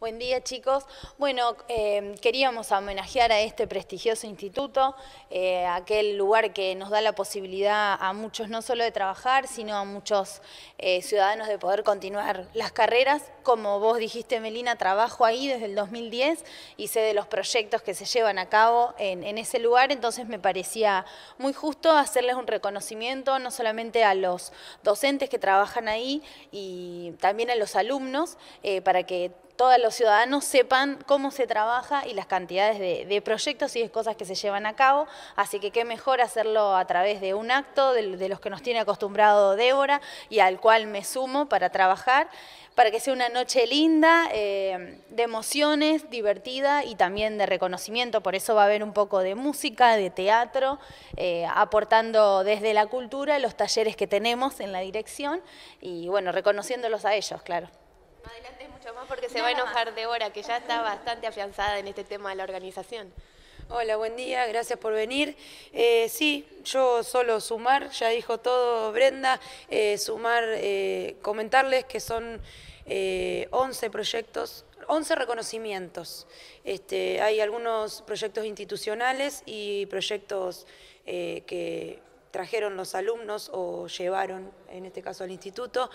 Buen día chicos. Bueno, em, queríamos homenajear a este prestigioso instituto, eh, aquel lugar que nos da la posibilidad a muchos no solo de trabajar, sino a muchos eh, ciudadanos de poder continuar las carreras. Como vos dijiste, Melina, trabajo ahí desde el 2010 y sé de los proyectos que se llevan a cabo en ese lugar, entonces me parecía muy justo hacerles un reconocimiento no solamente a los docentes que trabajan ahí y también a los alumnos eh, para que todos los ciudadanos sepan cómo se trabaja y las cantidades de, proyectos y de cosas que se llevan a cabo. Así que qué mejor hacerlo a través de un acto, de, los que nos tiene acostumbrado Débora y al cual me sumo para trabajar, para que sea una noche linda, eh, de emociones, divertida y también de reconocimiento. Por eso va a haber un poco de música, de teatro, eh, aportando desde la cultura los talleres que tenemos en la dirección y bueno, reconociéndolos a ellos, claro. Adelante mucho más porque se va a enojar de hora, que ya está bastante afianzada en este tema de la organización. Hola, buen día, gracias por venir. Eh, sí, yo solo sumar, ya dijo todo Brenda, eh, sumar, eh, comentarles que son 11 proyectos 11 reconocimientos. Este, hay algunos proyectos institucionales y proyectos que trajeron los alumnos o llevaron, en este caso al instituto.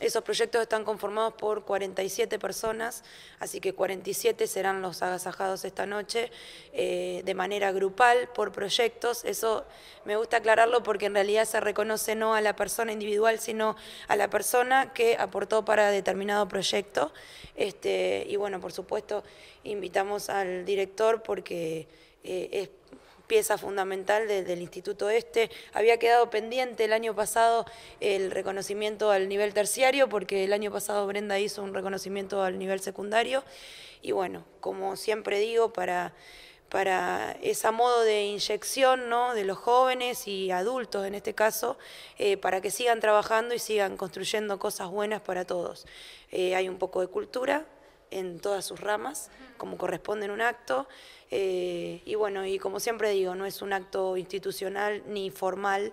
Esos proyectos están conformados por 47 personas, así que 47 serán los agasajados esta noche eh, de manera grupal por proyectos. Eso me gusta aclararlo porque en realidad se reconoce no a la persona individual, sino a la persona que aportó para determinado proyecto. Este, y bueno, por supuesto, invitamos al director porque eh, es pieza fundamental del Instituto Este. Había quedado pendiente el año pasado el reconocimiento al nivel terciario, porque el año pasado Brenda hizo un reconocimiento al nivel secundario. Y bueno, como siempre digo, para para esa modo de inyección ¿no? de los jóvenes y adultos en este caso, eh, para que sigan trabajando y sigan construyendo cosas buenas para todos. Eh, hay un poco de cultura, en todas sus ramas, como corresponde en un acto. Eh, y bueno, y como siempre digo, no es un acto institucional ni formal,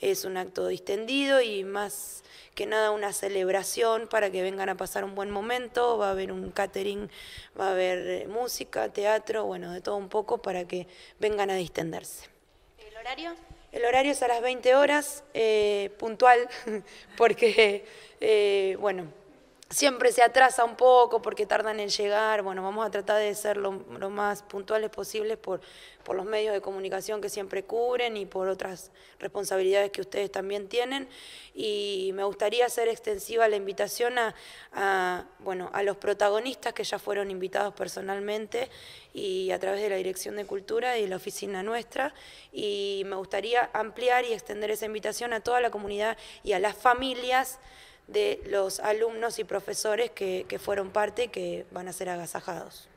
es un acto distendido y más que nada una celebración para que vengan a pasar un buen momento, va a haber un catering, va a haber eh, música, teatro, bueno, de todo un poco para que vengan a distenderse. ¿El horario? El horario es a las 20 horas, eh, puntual, porque, bueno, siempre se atrasa un poco porque tardan en llegar. Bueno, vamos a tratar de ser lo, más puntuales posibles por, por los medios de comunicación que siempre cubren y por otras responsabilidades que ustedes también tienen. Y me gustaría hacer extensiva la invitación a, a, bueno, a los protagonistas que ya fueron invitados personalmente y a través de la Dirección de Cultura y la oficina nuestra. Y me gustaría ampliar y extender esa invitación a toda la comunidad y a las familias de los alumnos y profesores que, fueron parte y que van a ser agasajados.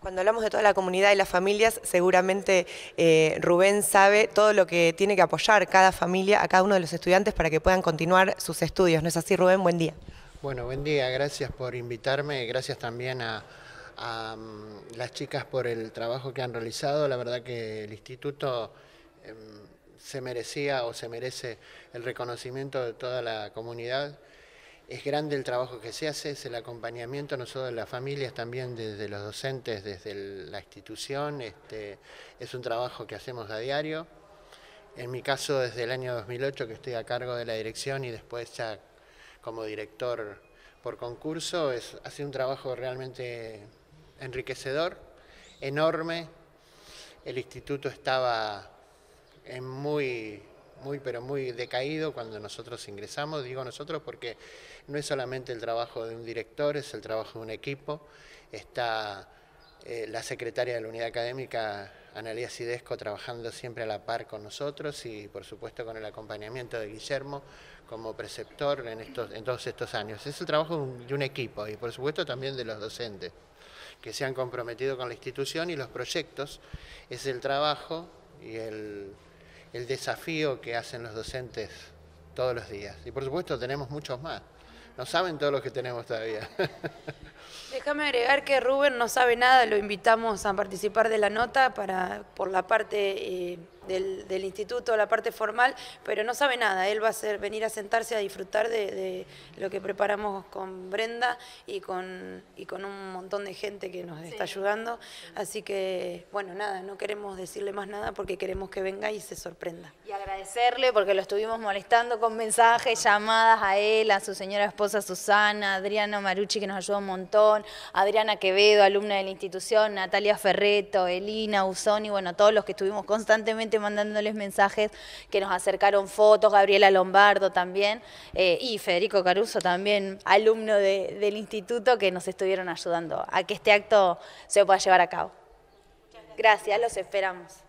Cuando hablamos de toda la comunidad y las familias, seguramente eh, Rubén sabe todo lo que tiene que apoyar cada familia, a cada uno de los estudiantes para que puedan continuar sus estudios. ¿No es así, Rubén? Buen día. Bueno, buen día. Gracias por invitarme. Gracias también a, mm, las chicas por el trabajo que han realizado. La verdad que el instituto... Em, se merecía o se merece el reconocimiento de toda la comunidad. Es grande el trabajo que se hace, es el acompañamiento no solo de las familias también, desde los docentes, desde la institución. Este, es un trabajo que hacemos a diario. En mi caso, desde el año 2008 que estoy a cargo de la dirección y después ya como director por concurso, es, ha sido un trabajo realmente enriquecedor, enorme. El instituto estaba es muy, muy, pero muy decaído cuando nosotros ingresamos, digo nosotros porque no es solamente el trabajo de un director, es el trabajo de un equipo. Está eh, la secretaria de la unidad académica, ...Analía Sidesco, trabajando siempre a la par con nosotros y por supuesto con el acompañamiento de Guillermo como preceptor en, estos, en todos estos años. Es el trabajo de un equipo y por supuesto también de los docentes que se han comprometido con la institución y los proyectos. Es el trabajo y el el desafío que hacen los docentes todos los días. Y por supuesto tenemos muchos más. No saben todos los que tenemos todavía. Déjame agregar que Rubén no sabe nada, lo invitamos a participar de la nota para por la parte eh, del, instituto, la parte formal, pero no sabe nada. Él va a ser, venir a sentarse a disfrutar de, lo que preparamos con Brenda y con, y con un montón de gente que nos está ayudando. Así que, bueno, nada, no queremos decirle más nada porque queremos que venga y se sorprenda. Y agradecerle porque lo estuvimos molestando con mensajes, llamadas a él, a su señora esposa Susana, Adriano Adriana Marucci que nos ayudó un montón, Adriana Quevedo, alumna de la institución, Natalia Ferreto, Elina, Usoni, bueno, todos los que estuvimos constantemente mandándoles mensajes que nos acercaron fotos, Gabriela Lombardo también, eh, y Federico Caruso también, alumno del instituto, que nos estuvieron ayudando a que este acto se pueda llevar a cabo. Gracias, los esperamos.